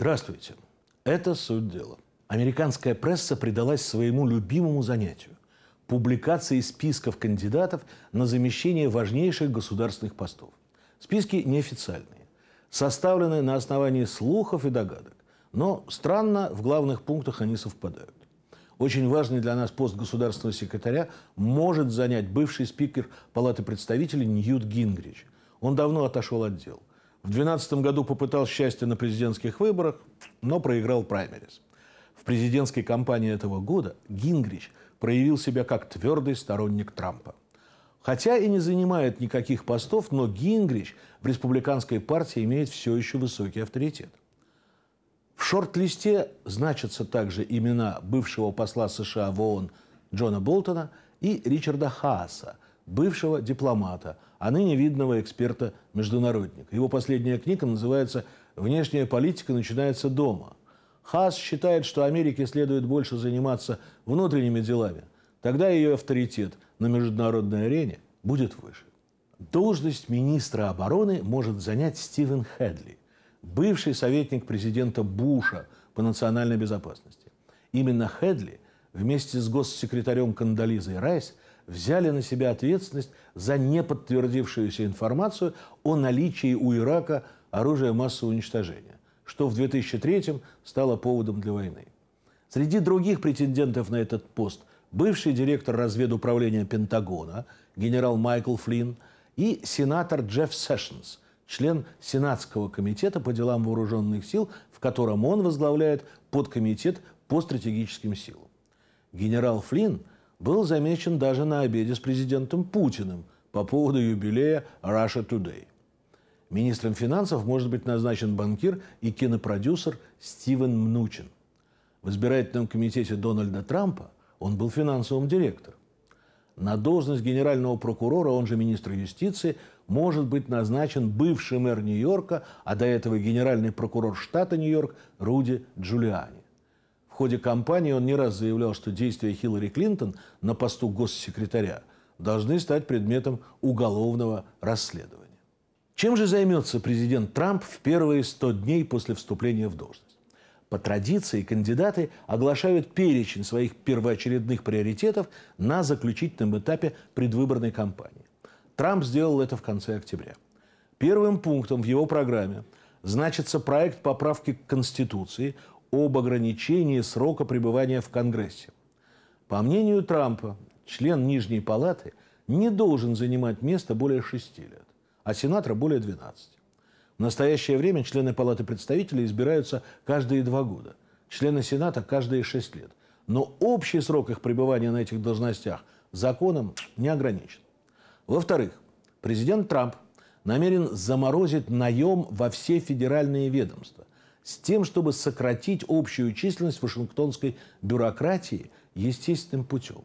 Здравствуйте. Это суть дела. Американская пресса предалась своему любимому занятию – публикации списков кандидатов на замещение важнейших государственных постов. Списки неофициальные, составлены на основании слухов и догадок. Но странно, в главных пунктах они совпадают. Очень важный для нас пост государственного секретаря может занять бывший спикер Палаты представителей Ньют Гингрич. Он давно отошел от дел. В 2012 году попытал счастье на президентских выборах, но проиграл праймерис. В президентской кампании этого года Гингрич проявил себя как твердый сторонник Трампа. Хотя и не занимает никаких постов, но Гингрич в республиканской партии имеет все еще высокий авторитет. В шорт-листе значатся также имена бывшего посла США в ООН Джона Болтона и Ричарда Хааса – бывшего дипломата, а ныне видного эксперта-международника. Его последняя книга называется «Внешняя политика начинается дома». Хас считает, что Америке следует больше заниматься внутренними делами. Тогда ее авторитет на международной арене будет выше. Должность министра обороны может занять Стивен Хедли, бывший советник президента Буша по национальной безопасности. Именно Хедли вместе с госсекретарем Кандализой Райс – взяли на себя ответственность за неподтвердившуюся информацию о наличии у Ирака оружия массового уничтожения, что в 2003 стало поводом для войны. Среди других претендентов на этот пост бывший директор разведуправления Пентагона генерал Майкл Флинн и сенатор Джефф Сэшнс, член Сенатского комитета по делам вооруженных сил, в котором он возглавляет подкомитет по стратегическим силам. Генерал Флинн – был замечен даже на обеде с президентом Путиным по поводу юбилея «Russia Today». Министром финансов может быть назначен банкир и кинопродюсер Стивен Мнучин. В избирательном комитете Дональда Трампа он был финансовым директором. На должность генерального прокурора, он же министр юстиции, может быть назначен бывший мэр Нью-Йорка, а до этого генеральный прокурор штата Нью-Йорк Руди Джулиани ходе кампании он не раз заявлял, что действия Хиллари Клинтон на посту госсекретаря должны стать предметом уголовного расследования. Чем же займется президент Трамп в первые 100 дней после вступления в должность? По традиции кандидаты оглашают перечень своих первоочередных приоритетов на заключительном этапе предвыборной кампании. Трамп сделал это в конце октября. Первым пунктом в его программе значится проект поправки к Конституции, об ограничении срока пребывания в Конгрессе. По мнению Трампа, член Нижней Палаты не должен занимать место более 6 лет, а сенатора более 12. В настоящее время члены Палаты представителей избираются каждые два года, члены Сената каждые 6 лет. Но общий срок их пребывания на этих должностях законом не ограничен. Во-вторых, президент Трамп намерен заморозить наем во все федеральные ведомства, с тем, чтобы сократить общую численность вашингтонской бюрократии естественным путем.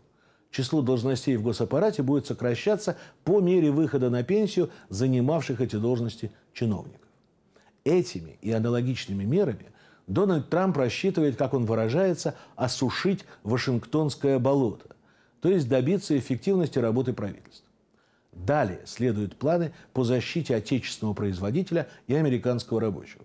Число должностей в госаппарате будет сокращаться по мере выхода на пенсию занимавших эти должности чиновников. Этими и аналогичными мерами Дональд Трамп рассчитывает, как он выражается, осушить Вашингтонское болото, то есть добиться эффективности работы правительства. Далее следуют планы по защите отечественного производителя и американского рабочего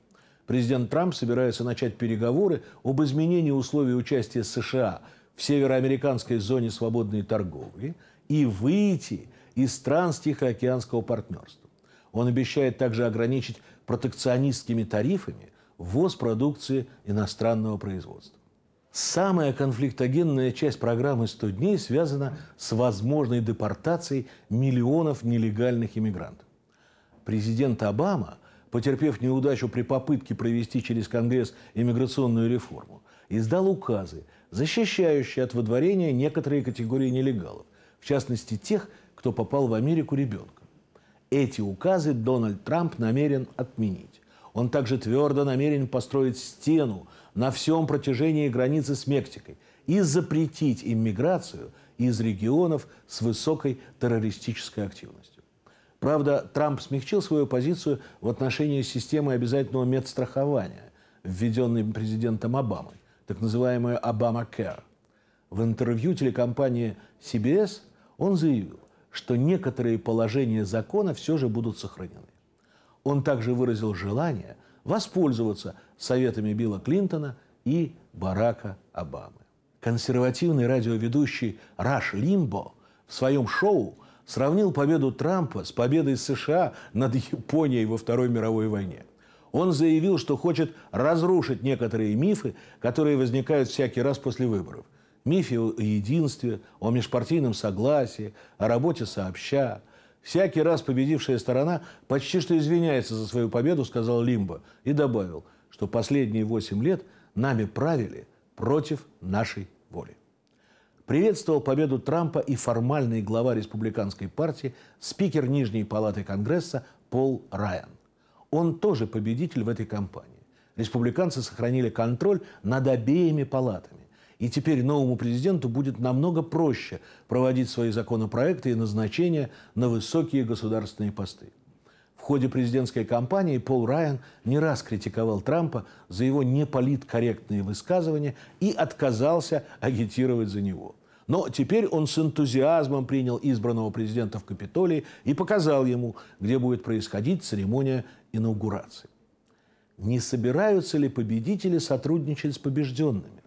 президент Трамп собирается начать переговоры об изменении условий участия США в североамериканской зоне свободной торговли и выйти из стран Тихоокеанского партнерства. Он обещает также ограничить протекционистскими тарифами ввоз продукции иностранного производства. Самая конфликтогенная часть программы «100 дней» связана с возможной депортацией миллионов нелегальных иммигрантов. Президент Обама – потерпев неудачу при попытке провести через Конгресс иммиграционную реформу, издал указы, защищающие от выдворения некоторые категории нелегалов, в частности тех, кто попал в Америку ребенком. Эти указы Дональд Трамп намерен отменить. Он также твердо намерен построить стену на всем протяжении границы с Мексикой и запретить иммиграцию из регионов с высокой террористической активностью. Правда, Трамп смягчил свою позицию в отношении системы обязательного медстрахования, введенной президентом Обамой, так называемую «Обама-Кэр». В интервью телекомпании CBS он заявил, что некоторые положения закона все же будут сохранены. Он также выразил желание воспользоваться советами Билла Клинтона и Барака Обамы. Консервативный радиоведущий Раш Лимбо в своем шоу – сравнил победу Трампа с победой США над Японией во Второй мировой войне. Он заявил, что хочет разрушить некоторые мифы, которые возникают всякий раз после выборов. Мифы о единстве, о межпартийном согласии, о работе сообща. Всякий раз победившая сторона почти что извиняется за свою победу, сказал Лимбо, и добавил, что последние восемь лет нами правили против нашей воли приветствовал победу Трампа и формальный глава республиканской партии, спикер Нижней палаты Конгресса Пол Райан. Он тоже победитель в этой кампании. Республиканцы сохранили контроль над обеими палатами. И теперь новому президенту будет намного проще проводить свои законопроекты и назначения на высокие государственные посты. В ходе президентской кампании Пол Райан не раз критиковал Трампа за его неполиткорректные высказывания и отказался агитировать за него – но теперь он с энтузиазмом принял избранного президента в Капитолии и показал ему, где будет происходить церемония инаугурации. Не собираются ли победители сотрудничать с побежденными?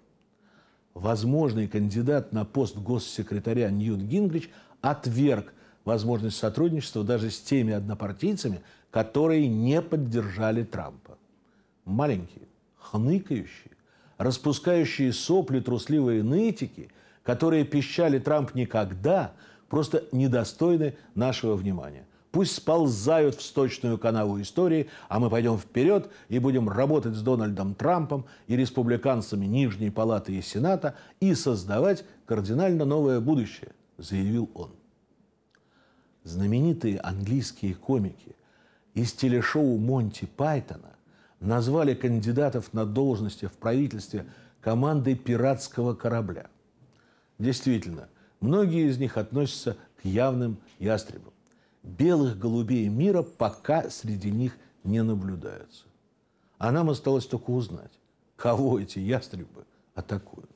Возможный кандидат на пост госсекретаря Ньют Гингрич отверг возможность сотрудничества даже с теми однопартийцами, которые не поддержали Трампа. Маленькие, хныкающие, распускающие сопли трусливые нытики – которые пищали Трамп никогда, просто недостойны нашего внимания. Пусть сползают в сточную канаву истории, а мы пойдем вперед и будем работать с Дональдом Трампом и республиканцами Нижней Палаты и Сената и создавать кардинально новое будущее, заявил он. Знаменитые английские комики из телешоу Монти Пайтона назвали кандидатов на должности в правительстве командой пиратского корабля – Действительно, многие из них относятся к явным ястребам. Белых голубей мира пока среди них не наблюдается. А нам осталось только узнать, кого эти ястребы атакуют.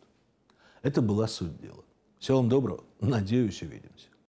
Это была суть дела. Всего вам доброго. Надеюсь, увидимся.